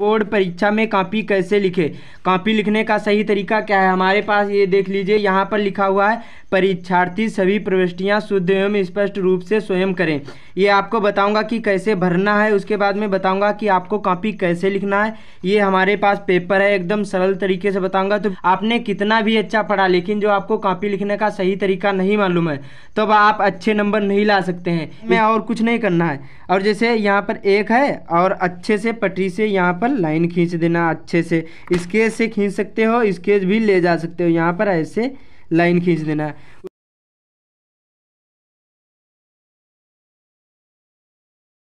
board परीक्षा में copy कैसे लिखे कॉपी लिखने का सही तरीका क्या है हमारे पास ये देख लीजिए यहाँ पर लिखा हुआ है परीक्षार्थी सभी प्रविष्टियाँ शुद्ध एवं स्पष्ट रूप से स्वयं करें ये आपको बताऊंगा कि कैसे भरना है उसके बाद में बताऊंगा कि आपको कॉपी कैसे लिखना है ये हमारे पास पेपर है एकदम सरल तरीके से बताऊँगा तो आपने कितना भी अच्छा पढ़ा लेकिन जो आपको कॉपी लिखने का सही तरीका नहीं मालूम है तब तो आप अच्छे नंबर नहीं ला सकते हैं मैं और कुछ नहीं करना है और जैसे यहाँ पर एक है और अच्छे से पटरी से यहाँ पर पर लाइन खींच देना अच्छे से स्केच से खींच सकते हो स्केच भी ले जा सकते हो यहाँ पर ऐसे लाइन खींच देना